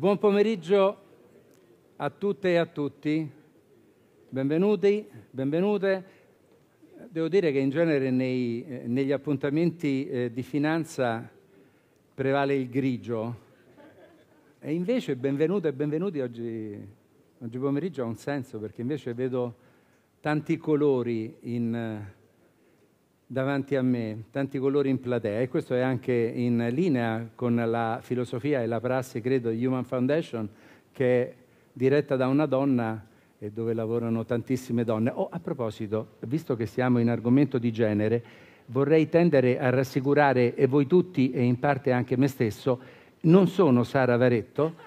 Buon pomeriggio a tutte e a tutti, benvenuti, benvenute. Devo dire che in genere nei, eh, negli appuntamenti eh, di finanza prevale il grigio e invece benvenute e benvenuti oggi, oggi pomeriggio ha un senso perché invece vedo tanti colori in, eh, davanti a me, tanti colori in platea e questo è anche in linea con la filosofia e la prassi, credo, di Human Foundation che è diretta da una donna e dove lavorano tantissime donne. Oh, a proposito, visto che siamo in argomento di genere, vorrei tendere a rassicurare voi tutti e in parte anche me stesso, non sono Sara Varetto,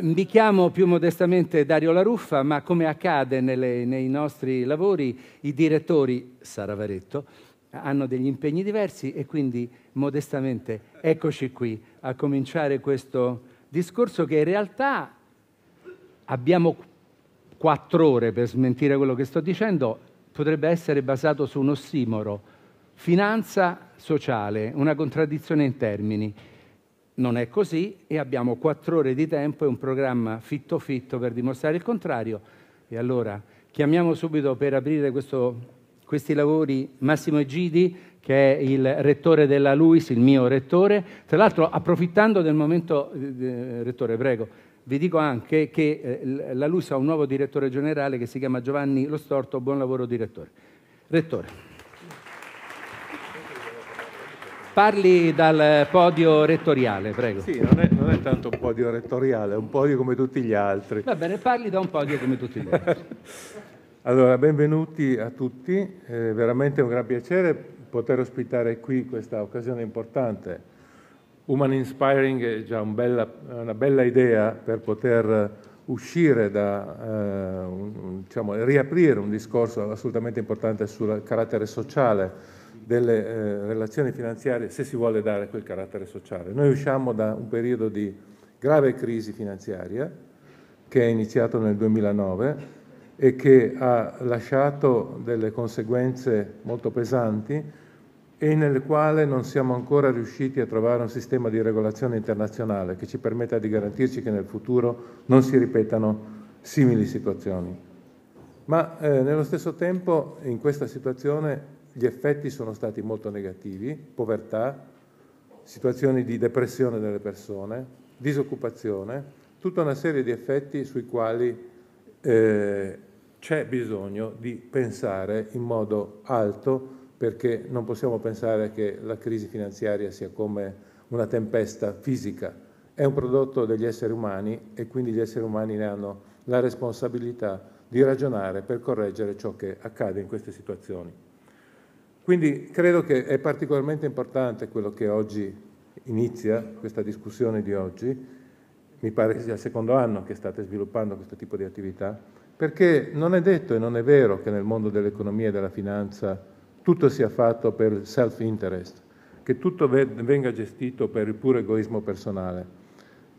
mi chiamo più modestamente Dario La Ruffa, ma come accade nelle, nei nostri lavori, i direttori, Sara Varetto, hanno degli impegni diversi e quindi modestamente eccoci qui a cominciare questo discorso che in realtà abbiamo quattro ore per smentire quello che sto dicendo, potrebbe essere basato su un ossimoro, finanza sociale, una contraddizione in termini non è così e abbiamo quattro ore di tempo e un programma fitto fitto per dimostrare il contrario. E allora chiamiamo subito per aprire questo, questi lavori Massimo Egidi, che è il rettore della LUIS, il mio rettore. Tra l'altro, approfittando del momento, eh, eh rettore, prego, vi dico anche che eh, la LUIS ha un nuovo direttore generale che si chiama Giovanni Lo Storto. Buon lavoro, direttore. Rettore. Parli dal podio rettoriale, prego. Sì, non è, non è tanto un podio rettoriale, è un podio come tutti gli altri. Va bene, parli da un podio come tutti gli altri. Allora, benvenuti a tutti, è veramente un gran piacere poter ospitare qui questa occasione importante. Human Inspiring è già un bella, una bella idea per poter uscire da, eh, un, diciamo, riaprire un discorso assolutamente importante sul carattere sociale delle eh, relazioni finanziarie se si vuole dare quel carattere sociale. Noi usciamo da un periodo di grave crisi finanziaria che è iniziato nel 2009 e che ha lasciato delle conseguenze molto pesanti e nel quale non siamo ancora riusciti a trovare un sistema di regolazione internazionale che ci permetta di garantirci che nel futuro non si ripetano simili situazioni. Ma eh, nello stesso tempo in questa situazione gli effetti sono stati molto negativi, povertà, situazioni di depressione delle persone, disoccupazione, tutta una serie di effetti sui quali eh, c'è bisogno di pensare in modo alto perché non possiamo pensare che la crisi finanziaria sia come una tempesta fisica, è un prodotto degli esseri umani e quindi gli esseri umani ne hanno la responsabilità di ragionare per correggere ciò che accade in queste situazioni. Quindi credo che è particolarmente importante quello che oggi inizia, questa discussione di oggi, mi pare che sia il secondo anno che state sviluppando questo tipo di attività, perché non è detto e non è vero che nel mondo dell'economia e della finanza tutto sia fatto per self-interest, che tutto venga gestito per il puro egoismo personale.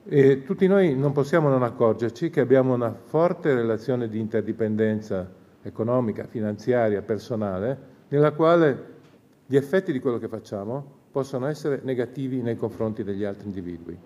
E tutti noi non possiamo non accorgerci che abbiamo una forte relazione di interdipendenza economica, finanziaria, personale, nella quale gli effetti di quello che facciamo possono essere negativi nei confronti degli altri individui.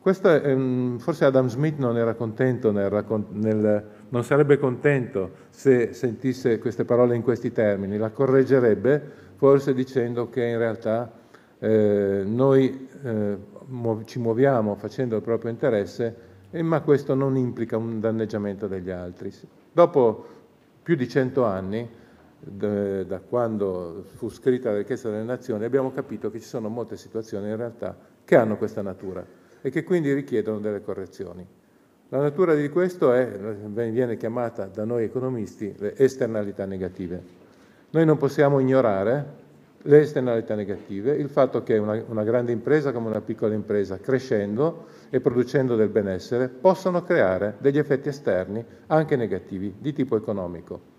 Questo, è, ehm, forse Adam Smith non era contento, nel, nel, non sarebbe contento se sentisse queste parole in questi termini, la correggerebbe forse dicendo che in realtà eh, noi eh, muo ci muoviamo facendo il proprio interesse, eh, ma questo non implica un danneggiamento degli altri. Dopo più di cento anni da quando fu scritta la richiesta delle Nazioni, abbiamo capito che ci sono molte situazioni in realtà che hanno questa natura e che quindi richiedono delle correzioni. La natura di questo è, viene chiamata da noi economisti le esternalità negative. Noi non possiamo ignorare le esternalità negative, il fatto che una, una grande impresa come una piccola impresa, crescendo e producendo del benessere, possono creare degli effetti esterni anche negativi di tipo economico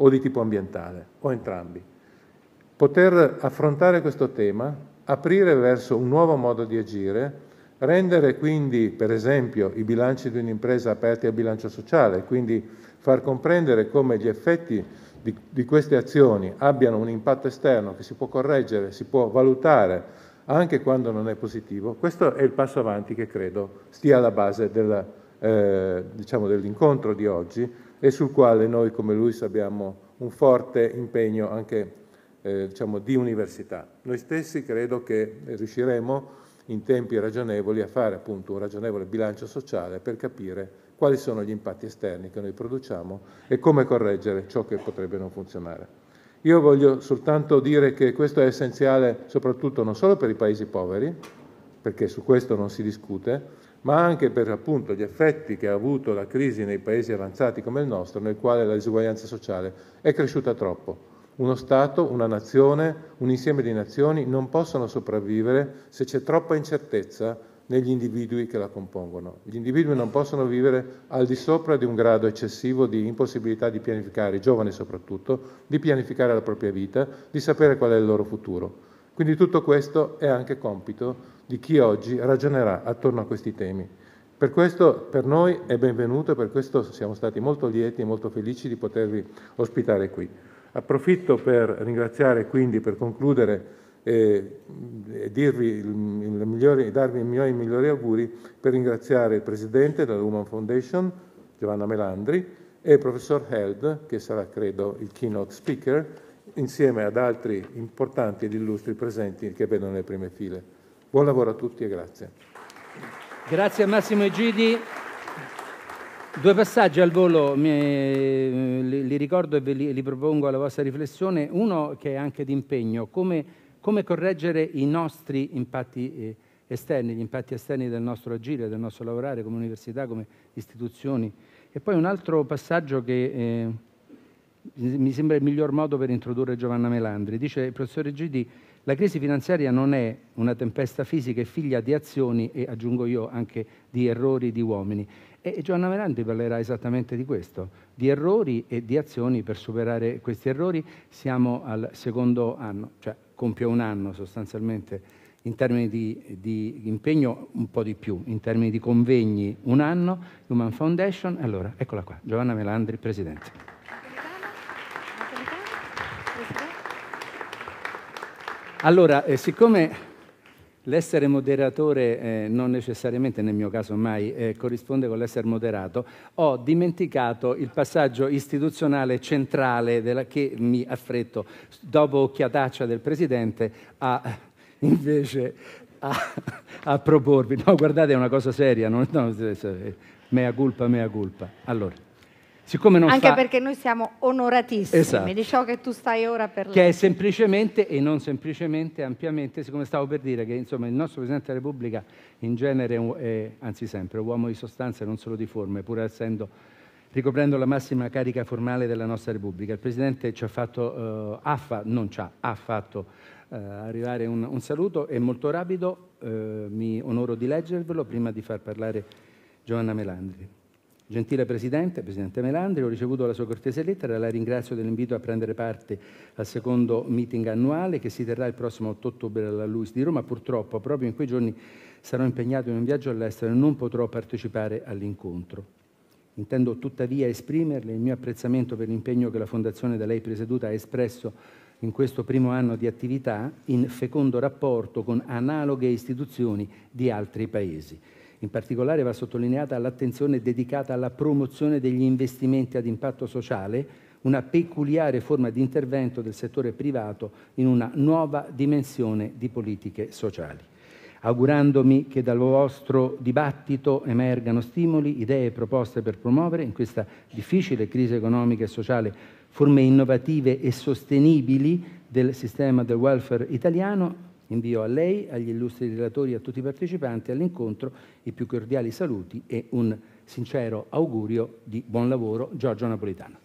o di tipo ambientale, o entrambi. Poter affrontare questo tema, aprire verso un nuovo modo di agire, rendere quindi, per esempio, i bilanci di un'impresa aperti al bilancio sociale, quindi far comprendere come gli effetti di, di queste azioni abbiano un impatto esterno che si può correggere, si può valutare, anche quando non è positivo, questo è il passo avanti che credo stia alla base della, eh, diciamo, dell'incontro di oggi e sul quale noi come LUIS abbiamo un forte impegno anche eh, diciamo, di università. Noi stessi credo che riusciremo in tempi ragionevoli a fare appunto un ragionevole bilancio sociale per capire quali sono gli impatti esterni che noi produciamo e come correggere ciò che potrebbe non funzionare. Io voglio soltanto dire che questo è essenziale soprattutto non solo per i paesi poveri, perché su questo non si discute, ma anche per appunto, gli effetti che ha avuto la crisi nei paesi avanzati come il nostro, nel quale la disuguaglianza sociale è cresciuta troppo. Uno Stato, una nazione, un insieme di nazioni non possono sopravvivere se c'è troppa incertezza negli individui che la compongono. Gli individui non possono vivere al di sopra di un grado eccessivo di impossibilità di pianificare, i giovani soprattutto, di pianificare la propria vita, di sapere qual è il loro futuro. Quindi tutto questo è anche compito di chi oggi ragionerà attorno a questi temi. Per questo per noi è benvenuto e per questo siamo stati molto lieti e molto felici di potervi ospitare qui. Approfitto per ringraziare quindi, per concludere, e, eh, e dirvi migliore, darvi i miei migliori auguri per ringraziare il presidente della Luman Foundation, Giovanna Melandri, e il professor Held, che sarà credo il keynote speaker, insieme ad altri importanti ed illustri presenti che vedono le prime file. Buon lavoro a tutti e grazie. Grazie a Massimo Egidi. Due passaggi al volo li, li ricordo e li, li, propongo alla vostra riflessione. Uno che è anche di impegno, come, come correggere i nostri impatti eh, esterni, gli impatti esterni del nostro agire, del nostro lavorare come università, come istituzioni. E poi un altro passaggio che... Eh, mi sembra il miglior modo per introdurre Giovanna Melandri. Dice il professore Gidi, la crisi finanziaria non è una tempesta fisica, è figlia di azioni e aggiungo io anche di errori di uomini. E Giovanna Melandri parlerà esattamente di questo, di errori e di azioni per superare questi errori. Siamo al secondo anno, cioè compie un anno sostanzialmente in termini di, di, impegno un po' di più, in termini di convegni un anno, Human Foundation. Allora, eccola qua, Giovanna Melandri, Presidente. Allora, eh, siccome l'essere moderatore eh, non necessariamente, nel mio caso mai, eh, corrisponde con l'essere moderato, ho dimenticato il passaggio istituzionale centrale della, che mi affretto, dopo occhiataccia del Presidente, a invece a, a proporvi. No, guardate, è una cosa seria, non, no, mea culpa, mea culpa. Allora siccome non Anche fa... perché noi siamo onoratissimi esatto. di ciò che tu stai ora per Che è semplicemente e non semplicemente, ampiamente, siccome stavo per dire che insomma, il nostro Presidente della Repubblica in genere, è, anzi sempre, è uomo di sostanza e non solo di forme, pur essendo ricoprendo la massima carica formale della nostra Repubblica. Il Presidente ci ha fatto, eh, ha fa... non ci ha, ha fatto eh, arrivare un, un, saluto e molto rapido, eh, mi onoro di leggervelo prima di far parlare Giovanna Melandri. Gentile Presidente, Presidente Melandri, ho ricevuto la sua cortese lettera la ringrazio dell'invito a prendere parte al secondo meeting annuale che si terrà il prossimo 8 ottobre alla Luis di Roma. Purtroppo proprio in quei giorni sarò impegnato in un viaggio all'estero e non potrò partecipare all'incontro. Intendo tuttavia esprimerle il mio apprezzamento per l'impegno che la Fondazione da lei presieduta ha espresso in questo primo anno di attività in fecondo rapporto con analoghe istituzioni di altri paesi. In particolare va sottolineata l'attenzione dedicata alla promozione degli investimenti ad impatto sociale, una peculiare forma di intervento del settore privato in una nuova dimensione di politiche sociali. Augurandomi che dal vostro dibattito emergano stimoli, idee e proposte per promuovere in questa difficile crisi economica e sociale forme innovative e sostenibili del sistema del welfare italiano Invio a lei, agli illustri relatori e a tutti i partecipanti all'incontro i più cordiali saluti e un sincero augurio di buon lavoro Giorgio Napolitano.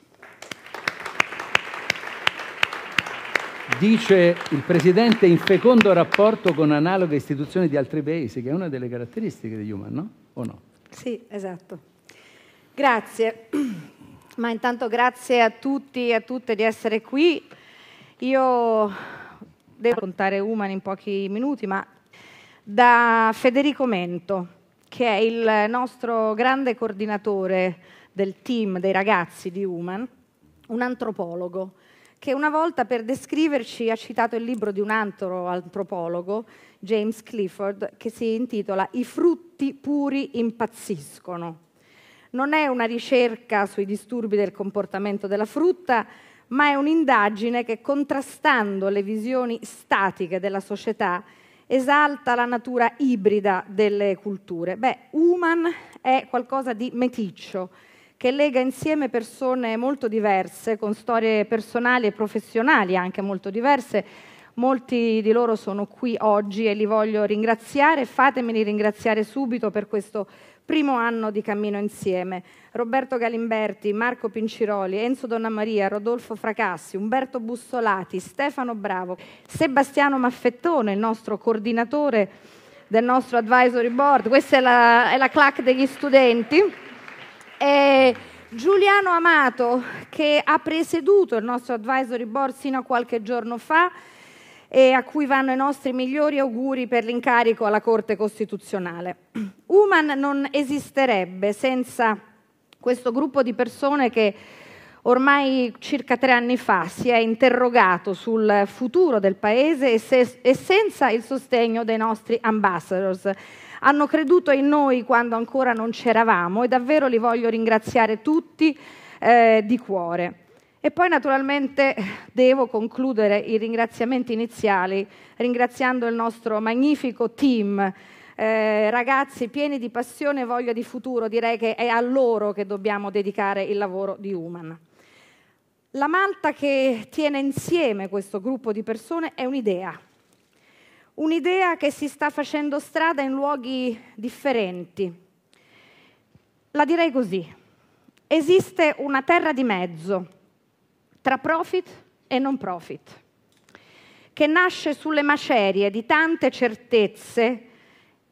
Dice il Presidente in fecondo rapporto con analoghe istituzioni di altri paesi, che è una delle caratteristiche di Human, no? O no? Sì, esatto. Grazie. Ma intanto grazie a tutti e a tutte di essere qui. Io devo raccontare Human in pochi minuti, ma da Federico Mento, che è il nostro grande coordinatore del team dei ragazzi di Human, un antropologo, che una volta per descriverci ha citato il libro di un altro antropologo, James Clifford, che si intitola I frutti puri impazziscono. Non è una ricerca sui disturbi del comportamento della frutta, ma è un'indagine che, contrastando le visioni statiche della società, esalta la natura ibrida delle culture. Beh, Human è qualcosa di meticcio, che lega insieme persone molto diverse, con storie personali e professionali anche molto diverse. Molti di loro sono qui oggi e li voglio ringraziare. Fatemeli ringraziare subito per questo primo anno di cammino insieme. Roberto Galimberti, Marco Pinciroli, Enzo Donnamaria, Rodolfo Fracassi, Umberto Bussolati, Stefano Bravo, Sebastiano Maffettone, il nostro coordinatore del nostro advisory board, questa è la, è la clac degli studenti. E Giuliano Amato che ha presieduto il nostro advisory board sino a qualche giorno fa e a cui vanno i nostri migliori auguri per l'incarico alla Corte Costituzionale. Human non esisterebbe senza questo gruppo di persone che ormai circa tre anni fa si è interrogato sul futuro del Paese e, se, e senza il sostegno dei nostri ambassadors. Hanno creduto in noi quando ancora non c'eravamo e davvero li voglio ringraziare tutti eh, di cuore. E poi naturalmente devo concludere i ringraziamenti iniziali ringraziando il nostro magnifico team, eh, ragazzi pieni di passione e voglia di futuro, direi che è a loro che dobbiamo dedicare il lavoro di Human. La malta che tiene insieme questo gruppo di persone è un'idea, un'idea che si sta facendo strada in luoghi differenti. La direi così, esiste una terra di mezzo tra profit e non profit, che nasce sulle macerie di tante certezze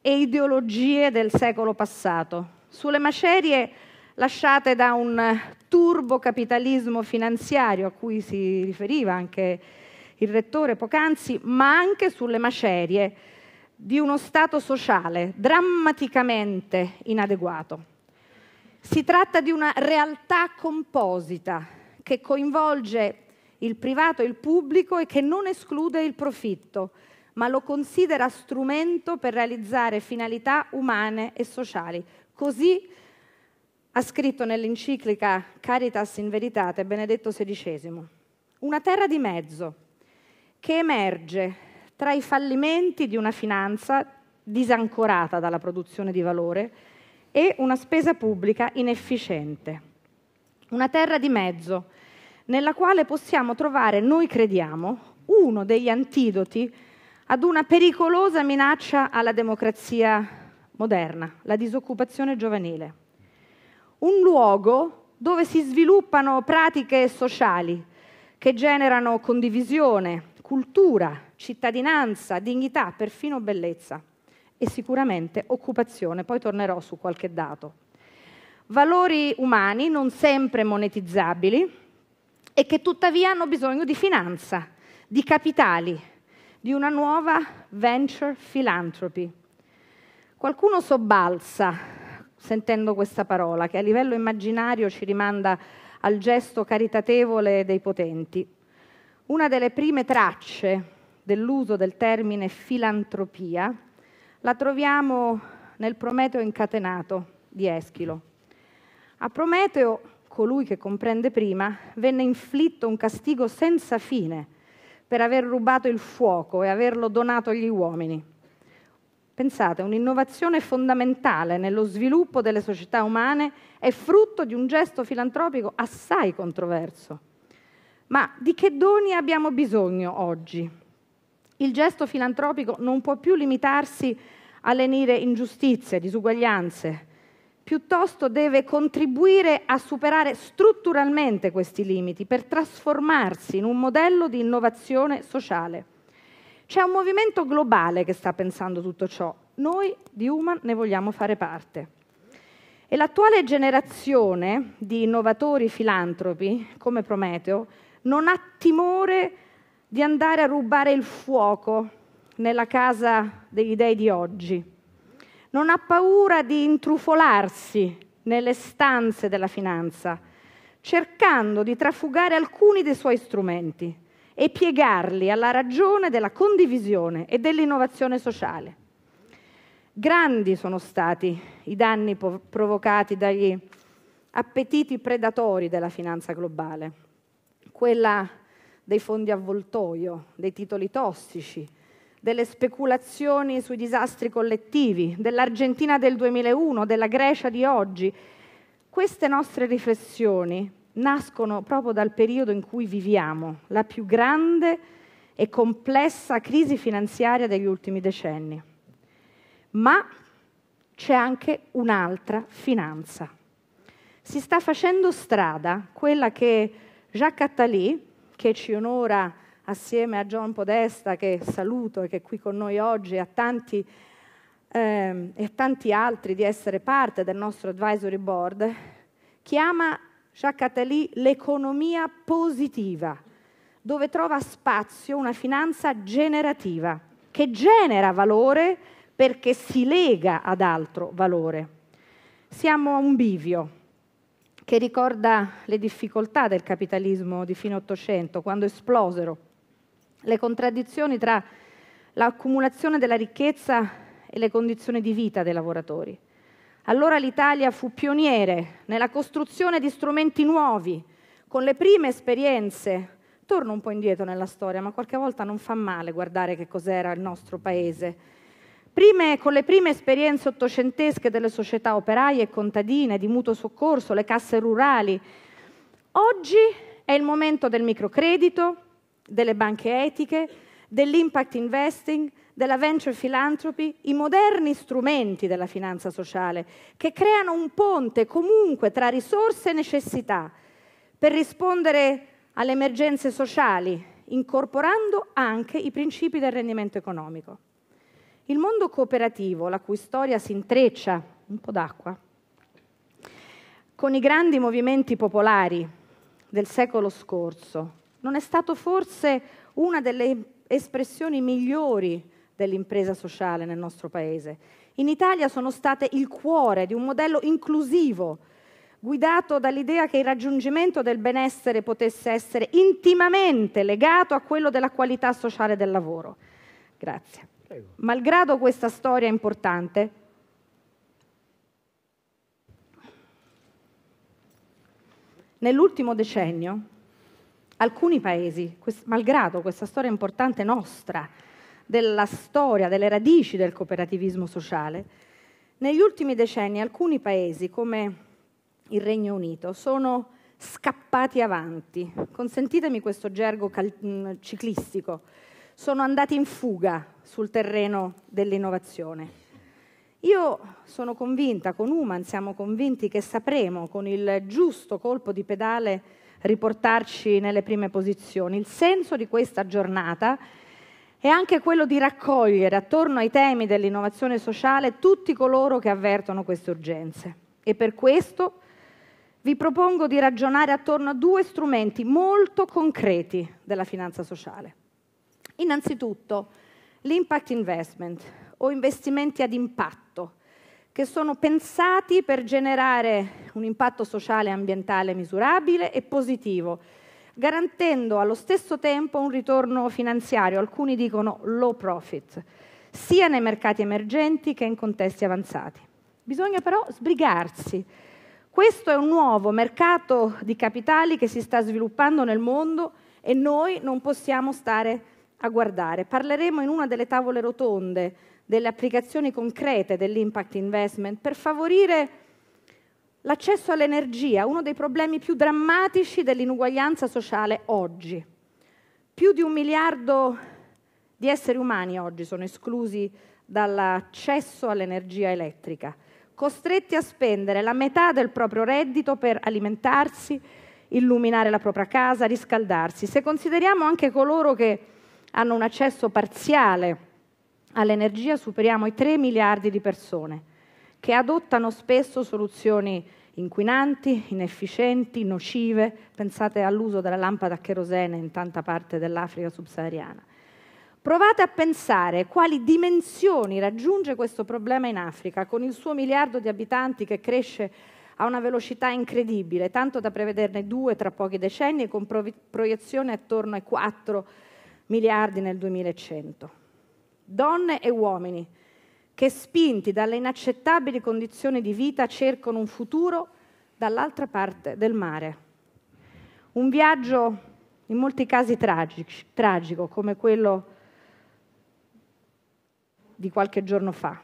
e ideologie del secolo passato, sulle macerie lasciate da un turbocapitalismo finanziario a cui si riferiva anche il rettore poc'anzi, ma anche sulle macerie di uno Stato sociale drammaticamente inadeguato. Si tratta di una realtà composita che coinvolge il privato e il pubblico e che non esclude il profitto, ma lo considera strumento per realizzare finalità umane e sociali. Così ha scritto nell'enciclica Caritas in Veritate Benedetto XVI. Una terra di mezzo che emerge tra i fallimenti di una finanza disancorata dalla produzione di valore e una spesa pubblica inefficiente una terra di mezzo, nella quale possiamo trovare, noi crediamo, uno degli antidoti ad una pericolosa minaccia alla democrazia moderna, la disoccupazione giovanile. Un luogo dove si sviluppano pratiche sociali che generano condivisione, cultura, cittadinanza, dignità, perfino bellezza e sicuramente occupazione. Poi tornerò su qualche dato valori umani non sempre monetizzabili e che tuttavia hanno bisogno di finanza, di capitali, di una nuova venture philanthropy. Qualcuno sobbalza sentendo questa parola, che a livello immaginario ci rimanda al gesto caritatevole dei potenti. Una delle prime tracce dell'uso del termine filantropia la troviamo nel Prometeo incatenato di Eschilo. A Prometeo, colui che comprende prima, venne inflitto un castigo senza fine per aver rubato il fuoco e averlo donato agli uomini. Pensate, un'innovazione fondamentale nello sviluppo delle società umane è frutto di un gesto filantropico assai controverso. Ma di che doni abbiamo bisogno oggi? Il gesto filantropico non può più limitarsi a lenire ingiustizie, disuguaglianze, piuttosto deve contribuire a superare strutturalmente questi limiti per trasformarsi in un modello di innovazione sociale. C'è un movimento globale che sta pensando tutto ciò. Noi di Human ne vogliamo fare parte. E l'attuale generazione di innovatori filantropi, come Prometeo, non ha timore di andare a rubare il fuoco nella casa degli dei di oggi non ha paura di intrufolarsi nelle stanze della finanza, cercando di trafugare alcuni dei suoi strumenti e piegarli alla ragione della condivisione e dell'innovazione sociale. Grandi sono stati i danni provocati dagli appetiti predatori della finanza globale, quella dei fondi avvoltoio, dei titoli tossici, delle speculazioni sui disastri collettivi, dell'Argentina del 2001, della Grecia di oggi. Queste nostre riflessioni nascono proprio dal periodo in cui viviamo, la più grande e complessa crisi finanziaria degli ultimi decenni. Ma c'è anche un'altra finanza. Si sta facendo strada quella che Jacques Attali, che ci onora assieme a John Podesta, che saluto e che è qui con noi oggi, e a tanti, ehm, e tanti altri di essere parte del nostro advisory board, chiama Jacques Attali l'economia positiva, dove trova spazio una finanza generativa, che genera valore perché si lega ad altro valore. Siamo a un bivio che ricorda le difficoltà del capitalismo di fine Ottocento, quando esplosero le contraddizioni tra l'accumulazione della ricchezza e le condizioni di vita dei lavoratori. Allora l'Italia fu pioniere nella costruzione di strumenti nuovi, con le prime esperienze. Torno un po' indietro nella storia, ma qualche volta non fa male guardare che cos'era il nostro paese. Prime, con le prime esperienze ottocentesche delle società operaie e contadine, di mutuo soccorso, le casse rurali. Oggi è il momento del microcredito, delle banche etiche, dell'impact investing, della venture philanthropy, i moderni strumenti della finanza sociale, che creano un ponte comunque tra risorse e necessità per rispondere alle emergenze sociali, incorporando anche i principi del rendimento economico. Il mondo cooperativo, la cui storia si intreccia, un po' d'acqua, con i grandi movimenti popolari del secolo scorso, non è stato forse una delle espressioni migliori dell'impresa sociale nel nostro Paese. In Italia sono state il cuore di un modello inclusivo, guidato dall'idea che il raggiungimento del benessere potesse essere intimamente legato a quello della qualità sociale del lavoro. Grazie. Prego. Malgrado questa storia importante, nell'ultimo decennio alcuni paesi, malgrado questa storia importante nostra, della storia, delle radici del cooperativismo sociale, negli ultimi decenni alcuni paesi, come il Regno Unito, sono scappati avanti, consentitemi questo gergo cal- mm, ciclistico, sono andati in fuga sul terreno dell'innovazione. Io sono convinta, con Human siamo convinti che sapremo con il giusto colpo di pedale riportarci nelle prime posizioni. Il senso di questa giornata è anche quello di raccogliere attorno ai temi dell'innovazione sociale tutti coloro che avvertono queste urgenze. E per questo vi propongo di ragionare attorno a due strumenti molto concreti della finanza sociale. Innanzitutto l'impact investment o investimenti ad impatto, che sono pensati per generare un impatto sociale e ambientale misurabile e positivo, garantendo allo stesso tempo un ritorno finanziario, alcuni dicono low profit, sia nei mercati emergenti che in contesti avanzati. Bisogna però sbrigarsi. Questo è un nuovo mercato di capitali che si sta sviluppando nel mondo e noi non possiamo stare a guardare. Parleremo in una delle tavole rotonde delle applicazioni concrete dell'impact investment per favorire l'accesso all'energia, uno dei problemi più drammatici dell'inuguaglianza sociale oggi. Più di un miliardo di esseri umani oggi sono esclusi dall'accesso all'energia elettrica, costretti a spendere la metà del proprio reddito per alimentarsi, illuminare la propria casa, riscaldarsi. Se consideriamo anche coloro che hanno un accesso parziale all'energia superiamo i 3 miliardi di persone che adottano spesso soluzioni inquinanti, inefficienti, nocive, pensate all'uso della lampada a cherosene in tanta parte dell'Africa subsahariana. Provate a pensare quali dimensioni raggiunge questo problema in Africa, con il suo miliardo di abitanti che cresce a una velocità incredibile, tanto da prevederne due tra pochi decenni, con proiezione attorno ai 4 miliardi nel 2100 donne e uomini, che spinti dalle inaccettabili condizioni di vita cercano un futuro dall'altra parte del mare. Un viaggio in molti casi tragico, tragico come quello di qualche giorno fa.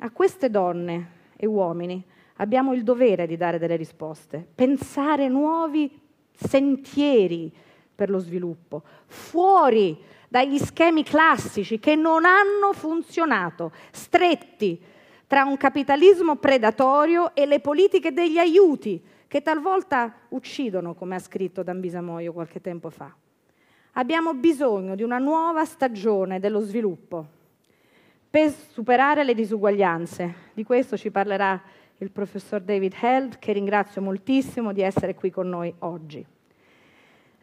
A queste donne e uomini abbiamo il dovere di dare delle risposte, pensare nuovi sentieri per lo sviluppo, fuori dagli schemi classici che non hanno funzionato, stretti tra un capitalismo predatorio e le politiche degli aiuti che talvolta uccidono, come ha scritto Dan Bisamoio qualche tempo fa. Abbiamo bisogno di una nuova stagione dello sviluppo per superare le disuguaglianze. Di questo ci parlerà il professor David Held, che ringrazio moltissimo di essere qui con noi oggi.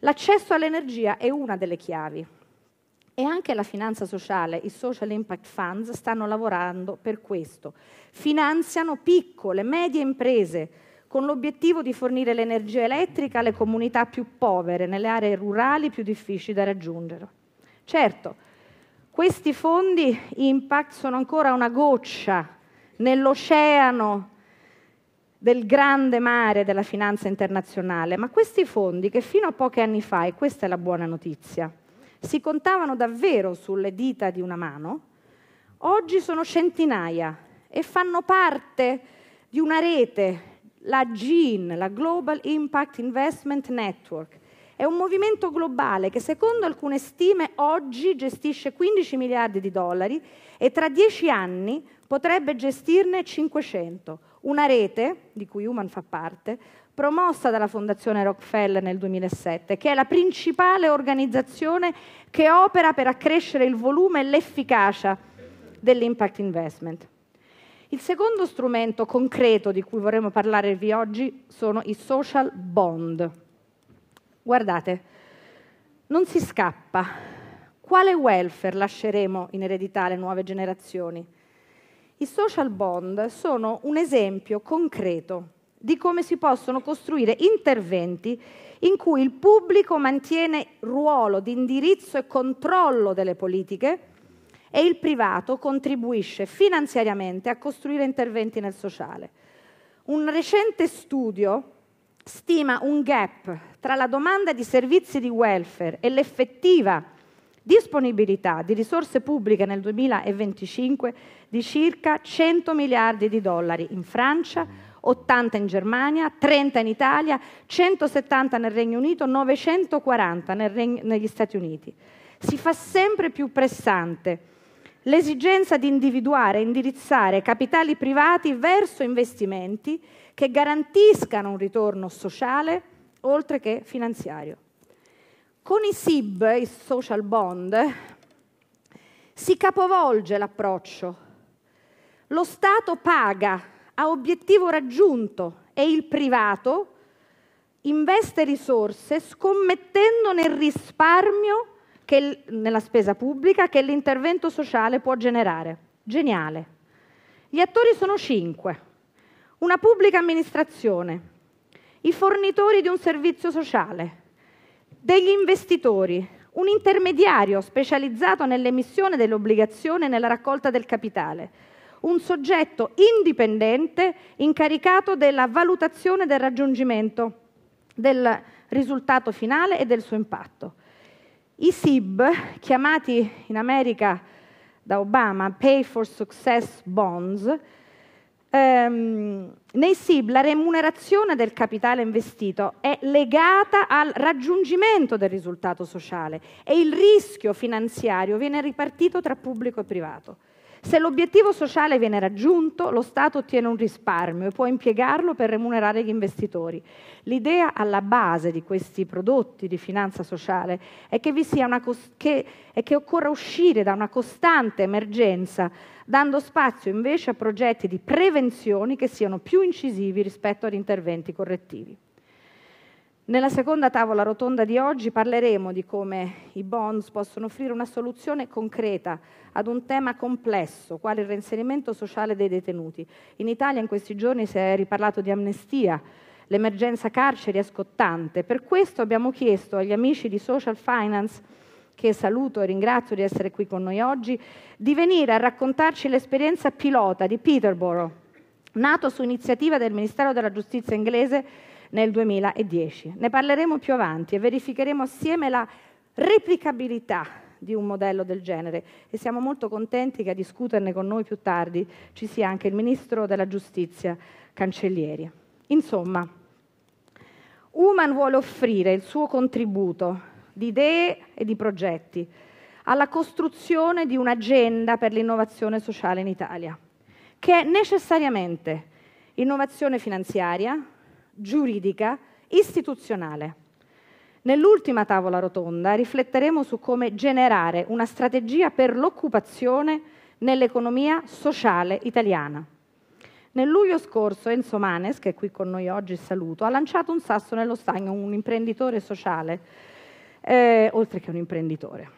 L'accesso all'energia è una delle chiavi e anche la finanza sociale, i social impact funds, stanno lavorando per questo. Finanziano piccole, medie imprese con l'obiettivo di fornire l'energia elettrica alle comunità più povere, nelle aree rurali più difficili da raggiungere. Certo, questi fondi impact sono ancora una goccia nell'oceano del grande mare della finanza internazionale, ma questi fondi che fino a pochi anni fa, e questa è la buona notizia, si contavano davvero sulle dita di una mano, oggi sono centinaia e fanno parte di una rete, la GIN, la Global Impact Investment Network, è un movimento globale che secondo alcune stime oggi gestisce 15 miliardi di dollari e tra dieci anni potrebbe gestirne 500. Una rete, di cui Human fa parte, promossa dalla Fondazione Rockefeller nel 2007, che è la principale organizzazione che opera per accrescere il volume e l'efficacia dell'impact investment. Il secondo strumento concreto di cui vorremmo parlarvi oggi sono i social bond. Guardate, non si scappa. Quale welfare lasceremo in eredità alle nuove generazioni? I social bond sono un esempio concreto di come si possono costruire interventi in cui il pubblico mantiene ruolo di indirizzo e controllo delle politiche e il privato contribuisce finanziariamente a costruire interventi nel sociale. Un recente studio stima un gap tra la domanda di servizi di welfare e l'effettiva disponibilità di risorse pubbliche nel 2025 di circa 100 miliardi di dollari in Francia, 80 in Germania, 30 in Italia, 170 nel Regno Unito, 940 nel Regno, negli Stati Uniti. Si fa sempre più pressante l'esigenza di individuare e indirizzare capitali privati verso investimenti che garantiscano un ritorno sociale oltre che finanziario. Con i SIB, i social bond, si capovolge l'approccio. Lo Stato paga a obiettivo raggiunto e il privato investe risorse scommettendo nel risparmio che, nella spesa pubblica che l'intervento sociale può generare. Geniale. Gli attori sono cinque. Una pubblica amministrazione, i fornitori di un servizio sociale, degli investitori, un intermediario specializzato nell'emissione dell'obbligazione e nella raccolta del capitale, un soggetto indipendente incaricato della valutazione del raggiungimento del risultato finale e del suo impatto. I SIB, chiamati in America da Obama Pay for Success Bonds, ehm, nei SIB la remunerazione del capitale investito è legata al raggiungimento del risultato sociale e il rischio finanziario viene ripartito tra pubblico e privato. Se l'obiettivo sociale viene raggiunto, lo Stato ottiene un risparmio e può impiegarlo per remunerare gli investitori. L'idea alla base di questi prodotti di finanza sociale è che, cos- che, è che occorra uscire da una costante emergenza, dando spazio invece a progetti di prevenzione che siano più incisivi rispetto ad interventi correttivi. Nella seconda tavola rotonda di oggi parleremo di come i bonds possono offrire una soluzione concreta ad un tema complesso, quale il reinserimento sociale dei detenuti. In Italia in questi giorni si è riparlato di amnestia, l'emergenza carceri è scottante. Per questo abbiamo chiesto agli amici di Social Finance, che saluto e ringrazio di essere qui con noi oggi, di venire a raccontarci l'esperienza pilota di Peterborough, nato su iniziativa del Ministero della Giustizia inglese nel 2010. Ne parleremo più avanti e verificheremo assieme la replicabilità di un modello del genere e siamo molto contenti che a discuterne con noi più tardi ci sia anche il Ministro della Giustizia Cancellieri. Insomma, Human vuole offrire il suo contributo di idee e di progetti alla costruzione di un'agenda per l'innovazione sociale in Italia, che è necessariamente innovazione finanziaria, giuridica istituzionale. Nell'ultima tavola rotonda rifletteremo su come generare una strategia per l'occupazione nell'economia sociale italiana. Nel luglio scorso Enzo Manes, che è qui con noi oggi saluto, ha lanciato un sasso nello stagno, un imprenditore sociale, eh, oltre che un imprenditore.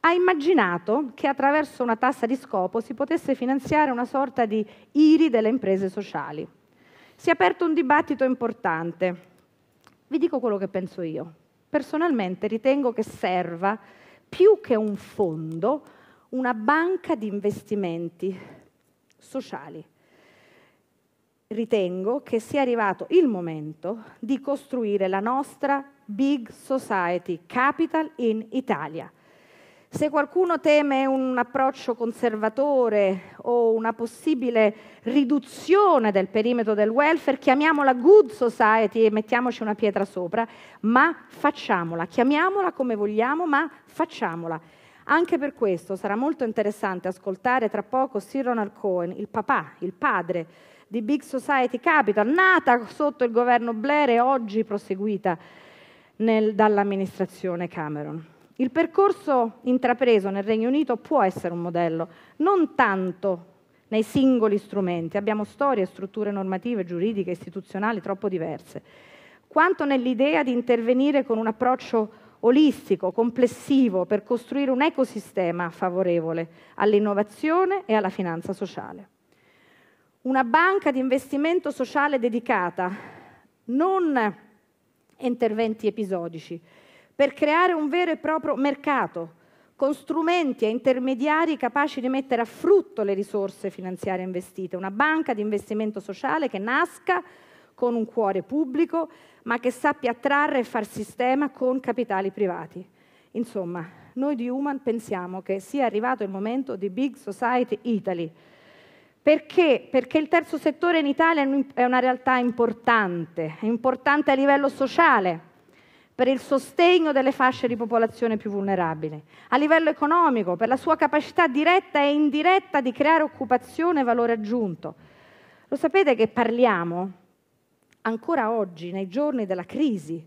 Ha immaginato che attraverso una tassa di scopo si potesse finanziare una sorta di IRI delle imprese sociali si è aperto un dibattito importante. Vi dico quello che penso io. Personalmente ritengo che serva più che un fondo una banca di investimenti sociali. Ritengo che sia arrivato il momento di costruire la nostra Big Society Capital in Italia. Se qualcuno teme un approccio conservatore o una possibile riduzione del perimetro del welfare, chiamiamola good society e mettiamoci una pietra sopra, ma facciamola, chiamiamola come vogliamo, ma facciamola. Anche per questo sarà molto interessante ascoltare tra poco Sir Ronald Cohen, il papà, il padre di Big Society Capital, nata sotto il governo Blair e oggi proseguita nel, dall'amministrazione Cameron. Il percorso intrapreso nel Regno Unito può essere un modello, non tanto nei singoli strumenti, abbiamo storie, strutture normative, giuridiche, istituzionali troppo diverse, quanto nell'idea di intervenire con un approccio olistico, complessivo, per costruire un ecosistema favorevole all'innovazione e alla finanza sociale. Una banca di investimento sociale dedicata, non interventi episodici, per creare un vero e proprio mercato con strumenti e intermediari capaci di mettere a frutto le risorse finanziarie investite, una banca di investimento sociale che nasca con un cuore pubblico, ma che sappia attrarre e far sistema con capitali privati. Insomma, noi di Human pensiamo che sia arrivato il momento di Big Society Italy. Perché? Perché il terzo settore in Italia è una realtà importante, è importante a livello sociale, per il sostegno delle fasce di popolazione più vulnerabili, a livello economico, per la sua capacità diretta e indiretta di creare occupazione e valore aggiunto. Lo sapete che parliamo ancora oggi, nei giorni della crisi,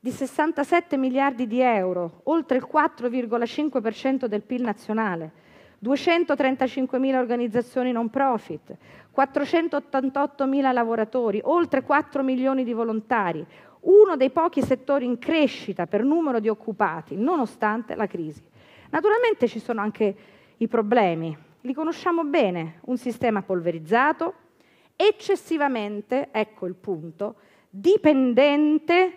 di 67 miliardi di euro, oltre il 4,5% del PIL nazionale, 235 mila organizzazioni non profit, 488 mila lavoratori, oltre 4 milioni di volontari, uno dei pochi settori in crescita per numero di occupati, nonostante la crisi. Naturalmente ci sono anche i problemi, li conosciamo bene, un sistema polverizzato, eccessivamente, ecco il punto, dipendente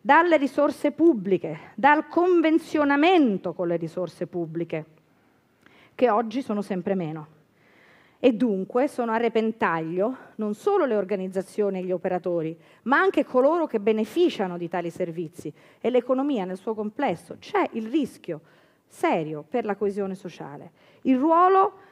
dalle risorse pubbliche, dal convenzionamento con le risorse pubbliche, che oggi sono sempre meno e dunque sono a repentaglio non solo le organizzazioni e gli operatori, ma anche coloro che beneficiano di tali servizi e l'economia nel suo complesso. C'è il rischio serio per la coesione sociale. Il ruolo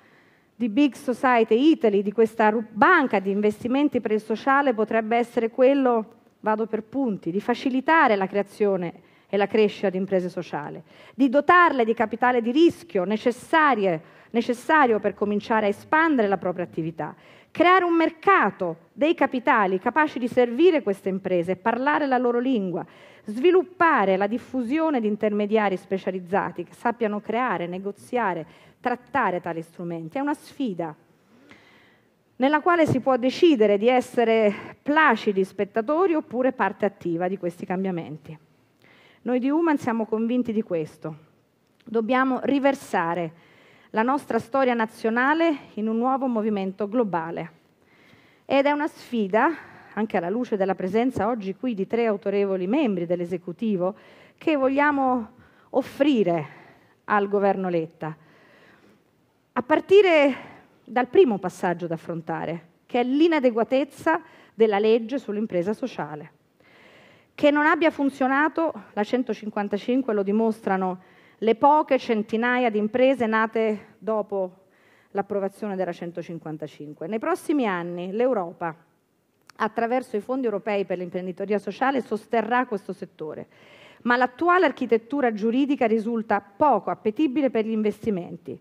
di Big Society Italy, di questa banca di investimenti per il sociale, potrebbe essere quello, vado per punti, di facilitare la creazione e la crescita di imprese sociali, di dotarle di capitale di rischio necessarie necessario per cominciare a espandere la propria attività, creare un mercato dei capitali capaci di servire queste imprese parlare la loro lingua, sviluppare la diffusione di intermediari specializzati che sappiano creare, negoziare, trattare tali strumenti. È una sfida nella quale si può decidere di essere placidi spettatori oppure parte attiva di questi cambiamenti. Noi di Human siamo convinti di questo. Dobbiamo riversare la nostra storia nazionale in un nuovo movimento globale. Ed è una sfida, anche alla luce della presenza oggi qui di tre autorevoli membri dell'esecutivo, che vogliamo offrire al governo Letta, a partire dal primo passaggio da affrontare, che è l'inadeguatezza della legge sull'impresa sociale. Che non abbia funzionato, la 155 lo dimostrano le poche centinaia di imprese nate dopo l'approvazione della 155. Nei prossimi anni l'Europa, attraverso i fondi europei per l'imprenditoria sociale, sosterrà questo settore, ma l'attuale architettura giuridica risulta poco appetibile per gli investimenti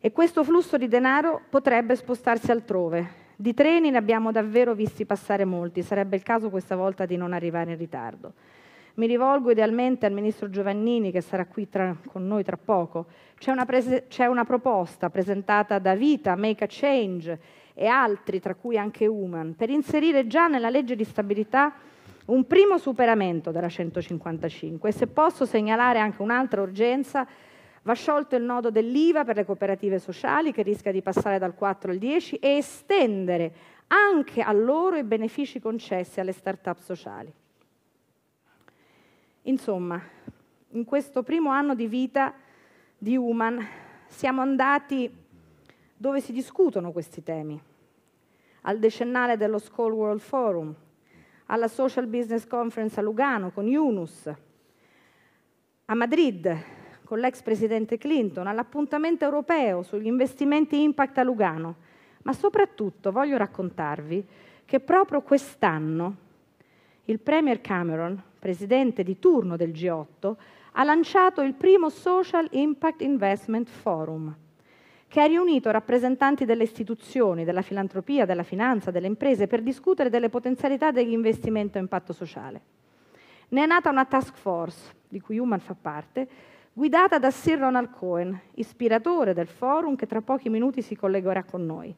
e questo flusso di denaro potrebbe spostarsi altrove. Di treni ne abbiamo davvero visti passare molti, sarebbe il caso questa volta di non arrivare in ritardo. Mi rivolgo idealmente al ministro Giovannini, che sarà qui tra, con noi tra poco. C'è una, prese, c'è una proposta presentata da Vita, Make a Change e altri, tra cui anche Human, per inserire già nella legge di stabilità un primo superamento della 155 e se posso segnalare anche un'altra urgenza, va sciolto il nodo dell'IVA per le cooperative sociali che rischia di passare dal 4 al 10 e estendere anche a loro i benefici concessi alle start-up sociali. Insomma, in questo primo anno di vita di Human siamo andati dove si discutono questi temi, al decennale dello School World Forum, alla Social Business Conference a Lugano con Yunus, a Madrid con l'ex presidente Clinton, all'appuntamento europeo sugli investimenti impact a Lugano, ma soprattutto voglio raccontarvi che proprio quest'anno il Premier Cameron, presidente di turno del G8, ha lanciato il primo Social Impact Investment Forum, che ha riunito rappresentanti delle istituzioni, della filantropia, della finanza, delle imprese per discutere delle potenzialità dell'investimento a impatto sociale. Ne è nata una task force, di cui Human fa parte, guidata da Sir Ronald Cohen, ispiratore del forum che tra pochi minuti si collegherà con noi,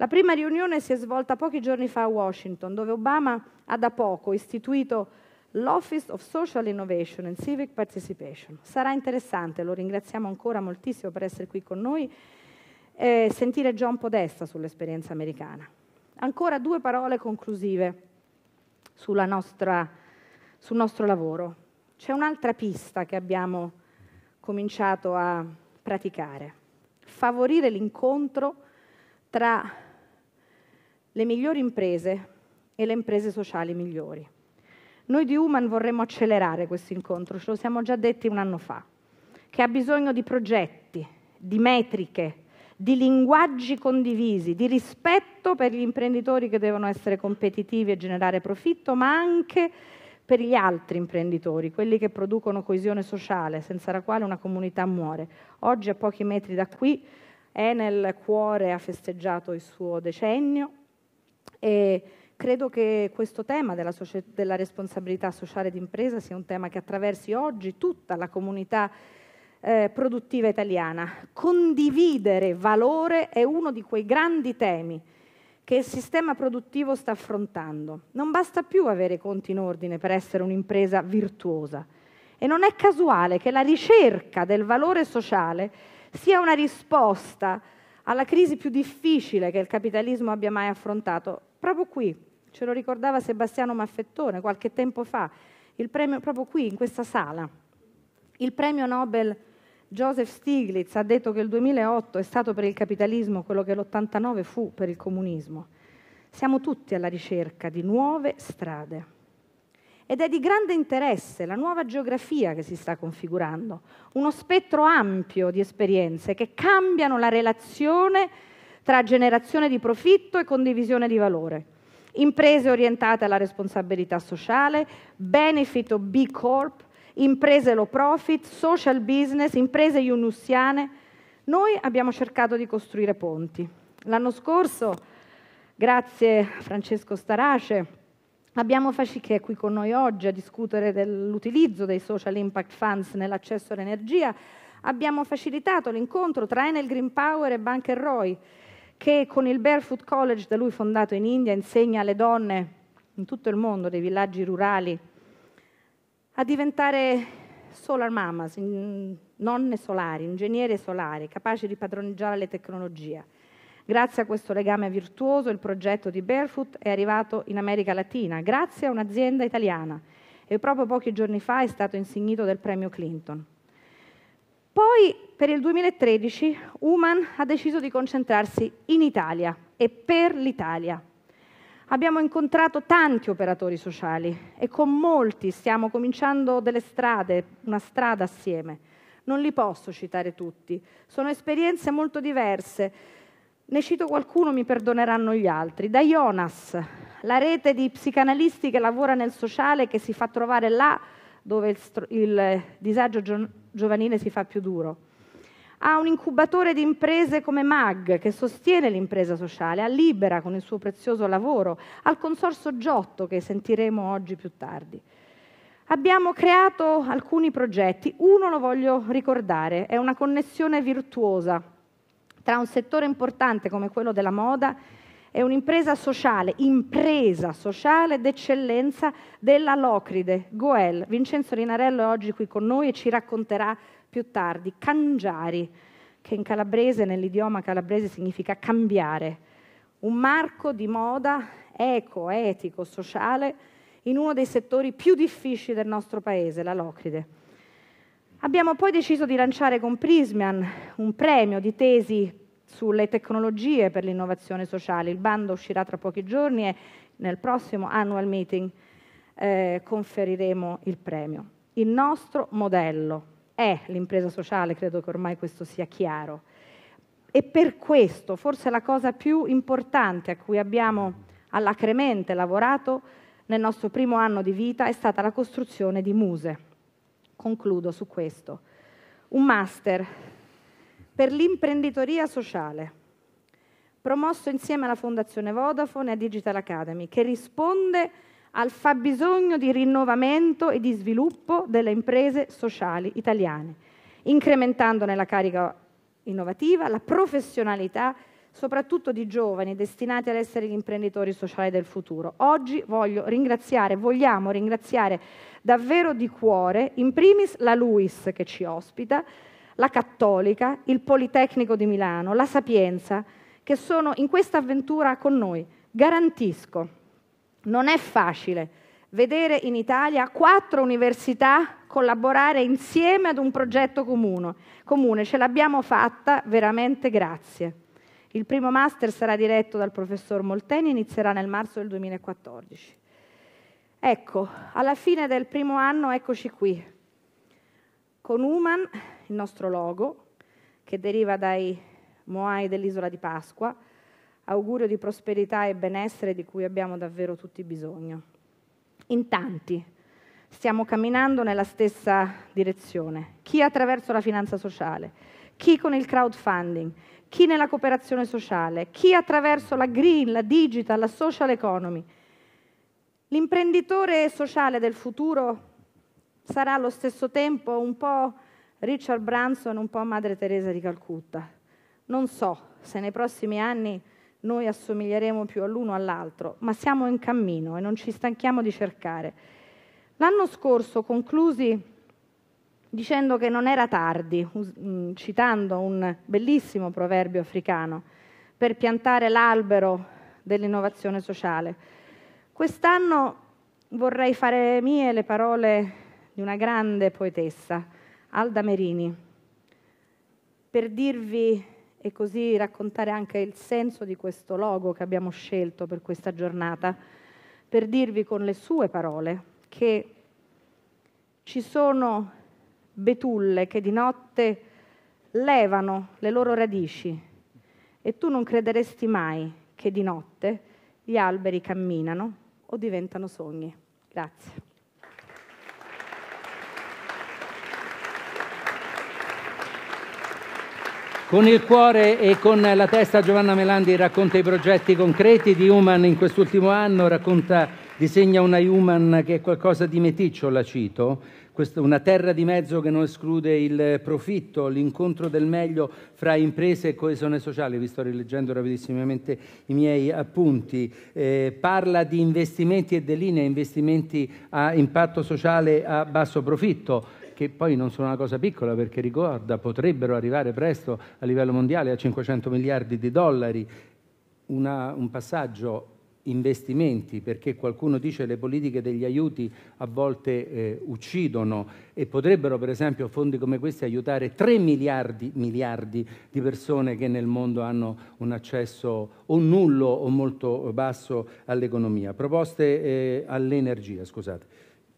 la prima riunione si è svolta pochi giorni fa a Washington, dove Obama ha da poco istituito l'Office of Social Innovation and Civic Participation. Sarà interessante, lo ringraziamo ancora moltissimo per essere qui con noi, eh, sentire John Podesta sull'esperienza americana. Ancora due parole conclusive nostra, sul nostro lavoro. C'è un'altra pista che abbiamo cominciato a praticare, favorire l'incontro tra le migliori imprese e le imprese sociali migliori. Noi di Human vorremmo accelerare questo incontro, ce lo siamo già detti un anno fa, che ha bisogno di progetti, di metriche, di linguaggi condivisi, di rispetto per gli imprenditori che devono essere competitivi e generare profitto, ma anche per gli altri imprenditori, quelli che producono coesione sociale, senza la quale una comunità muore. Oggi a pochi metri da qui Enel Cuore ha festeggiato il suo decennio, e credo che questo tema della, della responsabilità sociale d'impresa sia un tema che attraversi oggi tutta la comunità eh, produttiva italiana. Condividere valore è uno di quei grandi temi che il sistema produttivo sta affrontando. Non basta più avere i conti in ordine per essere un'impresa virtuosa. E non è casuale che la ricerca del valore sociale sia una risposta alla crisi più difficile che il capitalismo abbia mai affrontato, proprio qui, ce lo ricordava Sebastiano Maffettone qualche tempo fa, il premio proprio qui, in questa sala. Il premio Nobel Joseph Stiglitz ha detto che il 2008 è stato per il capitalismo quello che l'89 fu per il comunismo. Siamo tutti alla ricerca di nuove strade. Ed è di grande interesse la nuova geografia che si sta configurando, uno spettro ampio di esperienze che cambiano la relazione tra generazione di profitto e condivisione di valore. Imprese orientate alla responsabilità sociale, benefit o B Corp, imprese low profit, social business, imprese junussiane. Noi abbiamo cercato di costruire ponti. L'anno scorso, grazie a Francesco Starace, abbiamo Fasci che è qui con noi oggi a discutere dell'utilizzo dei social impact funds nell'accesso all'energia, abbiamo facilitato l'incontro tra Enel Green Power e Banker Roy che con il Barefoot College da lui fondato in India insegna alle donne in tutto il mondo, dei villaggi rurali, a diventare solar mamas, nonne solari, ingegnere solari, capaci di padroneggiare le tecnologie. Grazie a questo legame virtuoso il progetto di Barefoot è arrivato in America Latina, grazie a un'azienda italiana e proprio pochi giorni fa è stato insignito del premio Clinton. Poi per il 2013 Human ha deciso di concentrarsi in Italia e per l'Italia. Abbiamo incontrato tanti operatori sociali e con molti stiamo cominciando delle strade, una strada assieme. Non li posso citare tutti, sono esperienze molto diverse. Ne cito qualcuno, mi perdoneranno gli altri. Da Jonas, la rete di psicanalisti che lavora nel sociale che si fa trovare là dove il, il disagio giovanile si fa più duro. Ha un incubatore di imprese come MAG che sostiene l'impresa sociale, a Libera con il suo prezioso lavoro, al consorzio Giotto che sentiremo oggi più tardi. Abbiamo creato alcuni progetti, uno lo voglio ricordare, è una connessione virtuosa tra un settore importante come quello della moda è un'impresa sociale, impresa sociale d'eccellenza della Locride, Goel. Vincenzo Rinarello è oggi qui con noi e ci racconterà più tardi. Cangiari, che in calabrese, nell'idioma calabrese significa cambiare. Un marco di moda eco, etico, sociale in uno dei settori più difficili del nostro paese, la Locride. Abbiamo poi deciso di lanciare con Prismian un premio di tesi sulle tecnologie per l'innovazione sociale. Il bando uscirà tra pochi giorni e nel prossimo annual meeting eh, conferiremo il premio. Il nostro modello è l'impresa sociale, credo che ormai questo sia chiaro. E per questo, forse la cosa più importante a cui abbiamo allacremente lavorato nel nostro primo anno di vita è stata la costruzione di Muse. Concludo su questo. Un master per l'imprenditoria sociale, promosso insieme alla Fondazione Vodafone e a Digital Academy, che risponde al fabbisogno di rinnovamento e di sviluppo delle imprese sociali italiane, incrementandone la carica innovativa, la professionalità, soprattutto di giovani destinati ad essere gli imprenditori sociali del futuro. Oggi voglio ringraziare, vogliamo ringraziare davvero di cuore, in primis la Luis che ci ospita, la Cattolica, il Politecnico di Milano, la Sapienza, che sono in questa avventura con noi. Garantisco, non è facile vedere in Italia quattro università collaborare insieme ad un progetto comune. comune. Ce l'abbiamo fatta, veramente grazie. Il primo master sarà diretto dal professor Molteni e inizierà nel marzo del 2014. Ecco, alla fine del primo anno eccoci qui. Con Human il nostro logo, che deriva dai Moai dell'isola di Pasqua, augurio di prosperità e benessere di cui abbiamo davvero tutti bisogno. In tanti stiamo camminando nella stessa direzione, chi attraverso la finanza sociale, chi con il crowdfunding, chi nella cooperazione sociale, chi attraverso la green, la digital, la social economy. L'imprenditore sociale del futuro sarà allo stesso tempo un po' Richard Branson un po' Madre Teresa di Calcutta. Non so se nei prossimi anni noi assomiglieremo più all'uno o all'altro, ma siamo in cammino e non ci stanchiamo di cercare. L'anno scorso conclusi dicendo che non era tardi, mm, citando un bellissimo proverbio africano, per piantare l'albero dell'innovazione sociale. Quest'anno vorrei fare mie le parole di una grande poetessa, Alda Merini, per dirvi e così raccontare anche il senso di questo logo che abbiamo scelto per questa giornata, per dirvi con le sue parole che ci sono betulle che di notte levano le loro radici e tu non crederesti mai che di notte gli alberi camminano o diventano sogni. Grazie. Con il cuore e con la testa Giovanna Melandi racconta i progetti concreti di Human in quest'ultimo anno, racconta, disegna una Human che è qualcosa di meticcio, la cito, una terra di mezzo che non esclude il profitto, l'incontro del meglio fra imprese e coesione sociale, vi sto rileggendo rapidissimamente i miei appunti, eh, parla di investimenti e delinea investimenti a impatto sociale a basso profitto, che poi non sono una cosa piccola perché ricorda, potrebbero arrivare presto a livello mondiale a 500 miliardi di dollari, una, un passaggio investimenti, perché qualcuno dice che le politiche degli aiuti a volte eh, uccidono e potrebbero per esempio fondi come questi aiutare 3 miliardi, miliardi di persone che nel mondo hanno un accesso o nullo o molto basso all'economia. Proposte eh, all'energia, scusate,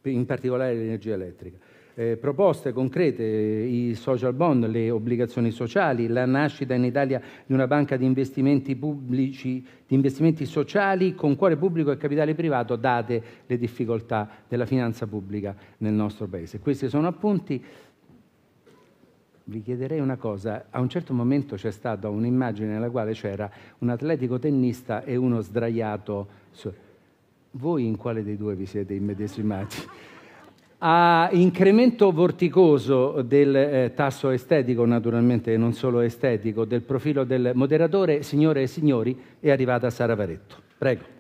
in particolare l'energia elettrica eh, proposte concrete, i social bond, le obbligazioni sociali, la nascita in Italia di una banca di investimenti pubblici, di investimenti sociali con cuore pubblico e capitale privato, date le difficoltà della finanza pubblica nel nostro Paese. Questi sono appunti vi chiederei una cosa, a un certo momento c'è stata un'immagine nella quale c'era un atletico tennista e uno sdraiato. Voi in quale dei due vi siete immedesimati? a incremento vorticoso del eh, tasso estetico, naturalmente non solo estetico, del profilo del moderatore, signore e signori, è arrivata Sara Varetto. Prego.